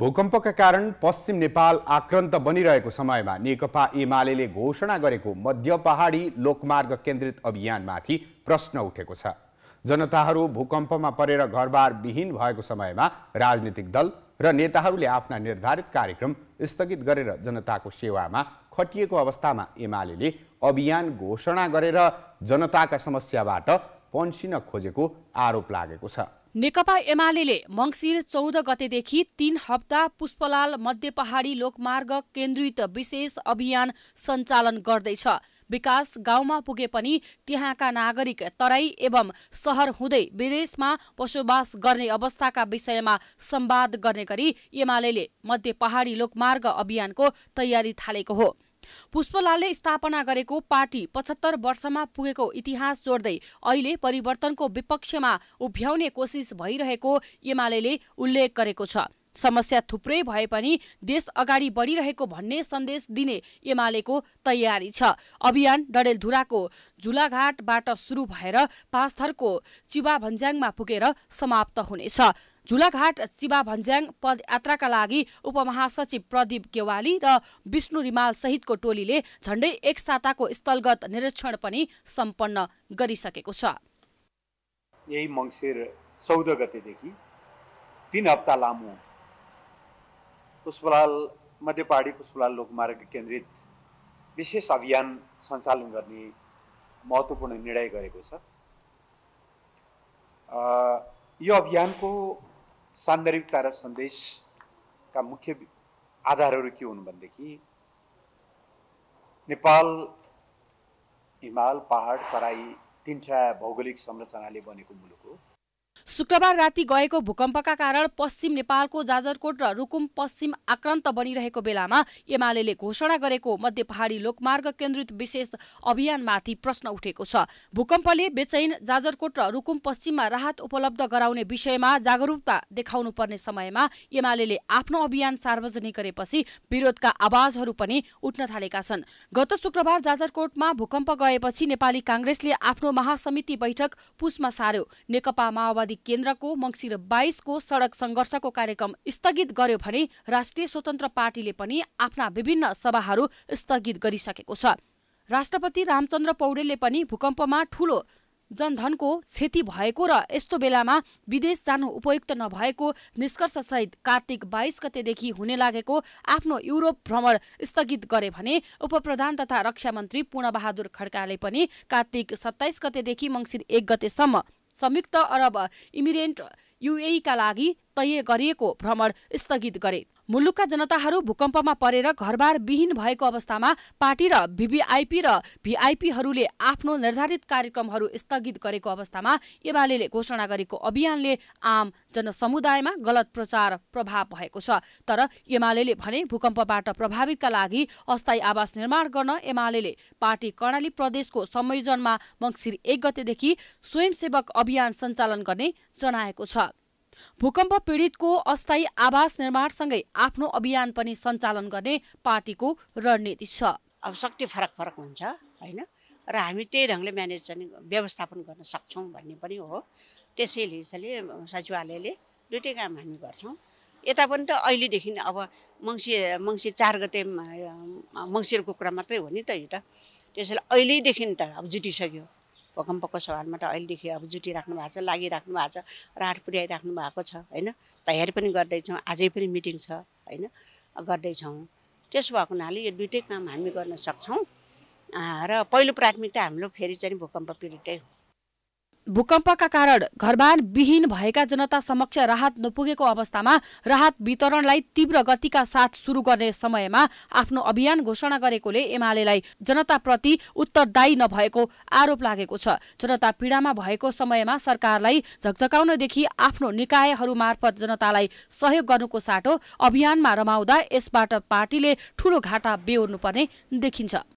भूकम्पका कारण पश्चिम नेपाल आक्रान्त बनिरहेको समयमा नेकपा एमाले घोषणा गरेको मध्य पहाडी लोकमार्ग केन्द्रित अभियानमाथि प्रश्न उठेको छ जनताहरू भूकम्पमा परेर घरबार विहीन भएको समयमा राजनीतिक दल र नेताहरूले आफ्ना निर्धारित कार्यक्रम स्थगित गरेर जनताको सेवामा खटिएको अवस्थामा एमाले अभियान घोषणा गरेर जनताका समस्याबाट पन्सिन खोजेको आरोप लागेको छ नेकपा एमाले मङ्सिर चौध गतेदेखि तीन हप्ता पुष्पलाल मध्य पहाडी लोकमार्ग केन्द्रित विशेष अभियान सञ्चालन गर्दैछ विकास गाउँमा पुगे पनि त्यहाँका नागरिक तराई एवं सहर हुँदै विदेशमा बसोबास गर्ने अवस्थाका विषयमा संवाद गर्ने गरी एमाले मध्य पहाडी लोकमार्ग अभियानको तयारी थालेको हो पुष्पलालले स्थापना गरेको पार्टी पचहत्तर वर्षमा पुगेको इतिहास जोड्दै अहिले परिवर्तनको विपक्षमा उभ्याउने कोसिस भइरहेको एमाले उल्लेख गरेको छ समस्या थुप्रै भए पनि देश अगाडि बढिरहेको भन्ने सन्देश दिने एमालेको तयारी छ अभियान डडेलधुराको झुलाघाटबाट सुरु भएर पास्थरको चिवा भन्ज्याङमा पुगेर समाप्त हुनेछ झुलाघाट चिवा भन्ज्याङ पदयात्राका लागि उपमहासचिव प्रदीप गेवाली र विष्णु रिमाल सहितको टोलीले झण्डै एक साताको स्थलगत निरीक्षण पनि सम्पन्न गरिसकेको छ यही मङ्सिर चौध गतेदेखि तिन हप्ता लामो पुष्पलाल मध्यपाडी पुष्पलाल लोकमार्ग केन्द्रित विशेष अभियान सञ्चालन गर्ने महत्त्वपूर्ण निर्णय गरेको छ यो अभियानको सान्दर्भिकता र सन्देशका मुख्य आधारहरू के हुन् भनेदेखि नेपाल हिमाल पहाड तराई तिनटा भौगोलिक संरचनाले बनेको मुलुक शुक्रबार राति गएको भूकम्पका कारण पश्चिम नेपालको जाजरकोट र रुकुम पश्चिम आक्रान्त बनिरहेको बेलामा एमाले घोषणा गरेको मध्य पहाडी लोकमार्ग केन्द्रित विशेष अभियानमाथि प्रश्न उठेको छ भूकम्पले बेचैन जाजरकोट र रुकुम पश्चिममा राहत उपलब्ध गराउने विषयमा जागरूकता देखाउनु पर्ने समयमा एमाले आफ्नो अभियान सार्वजनिक गरेपछि विरोधका आवाजहरू पनि उठ्न थालेका छन् गत शुक्रबार जाजरकोटमा भूकम्प गएपछि नेपाली काङ्ग्रेसले आफ्नो महासमिति बैठक पुसमा सार्यो नेकपा माओवादी केन्द्रको मङ्सिर बाइसको सडक सङ्घर्षको कार्यक्रम स्थगित गर्यो भने राष्ट्रिय स्वतन्त्र पार्टीले पनि आफ्ना विभिन्न सभाहरू स्थगित गरिसकेको छ राष्ट्रपति रामचन्द्र पौडेलले पनि भूकम्पमा ठूलो जनधनको क्षति भएको र यस्तो बेलामा विदेश जानु उपयुक्त नभएको निष्कर्षसहित कार्तिक बाइस गतेदेखि हुने लागेको आफ्नो युरोप भ्रमण स्थगित गरे भने उपप्रधान तथा रक्षा मन्त्री पूर्णबहादुर खड्काले पनि कार्तिक सत्ताइस गतेदेखि मङ्सिर एक गतेसम्म संयुक्त अरब इमिरेन्ट युएका लागि तय गरिएको भ्रमण स्थगित गरे मुलुकका जनताहरू भूकम्पमा परेर घरबार विहीन भएको अवस्थामा पार्टी र भिभिआइपी र भिआइपीहरूले आफ्नो निर्धारित कार्यक्रमहरू स्थगित गरेको अवस्थामा एमाले घोषणा गरेको अभियानले आम जनसमुदायमा गलत प्रचार प्रभाव भएको छ तर एमाले भने भूकम्पबाट प्रभावितका लागि अस्थायी आवास निर्माण गर्न एमाले पार्टी कर्णाली प्रदेशको संयोजनमा मङ्सिर एक गतेदेखि स्वयंसेवक अभियान सञ्चालन गर्ने जनाएको छ भूकम्प पीडितको अस्थायी आवास निर्माणसँगै आफ्नो अभियान पनि सञ्चालन गर्ने पार्टीको रणनीति छ अब शक्ति फरक फरक हुन्छ होइन र हामी त्यही ढङ्गले म्यानेज गर्ने व्यवस्थापन गर्न सक्छौँ भन्ने पनि हो त्यसैले सचिवालयले दुइटै काम हामी गर्छौँ यता पनि त अहिलेदेखि अब मङ्सिर मङ्सिर चार गते मङ्सिरको कुरा मात्रै हो नि त यो त त्यसैले अहिलेदेखि त अब जुटिसक्यो भूकम्पको सवालमा त अहिलेदेखि अब जुटिराख्नु भएको छ लागिराख्नु भएको छ राहत पुर्याइराख्नु भएको छ होइन तयारी पनि गर्दैछौँ आजै पनि मिटिङ छ होइन गर्दैछौँ त्यसो भएको हुनाले यो दुइटै काम हामी गर्न सक्छौँ र पहिलो प्राथमिकता हाम्रो फेरि चाहिँ भूकम्प पीडितै हो भूकम्पका कारण घरबार विहीन भएका जनता समक्ष राहत नपुगेको अवस्थामा राहत वितरणलाई तीव्र गतिका साथ सुरु गर्ने समयमा आफ्नो अभियान घोषणा गरेकोले एमालेलाई जनताप्रति उत्तरदायी नभएको आरोप लागेको छ जनता पीडामा भएको समयमा सरकारलाई झकझकाउनदेखि आफ्नो निकायहरू मार्फत जनतालाई सहयोग गर्नुको साटो अभियानमा रमाउँदा यसबाट पार्टीले ठूलो घाटा बेहोर्नुपर्ने देखिन्छ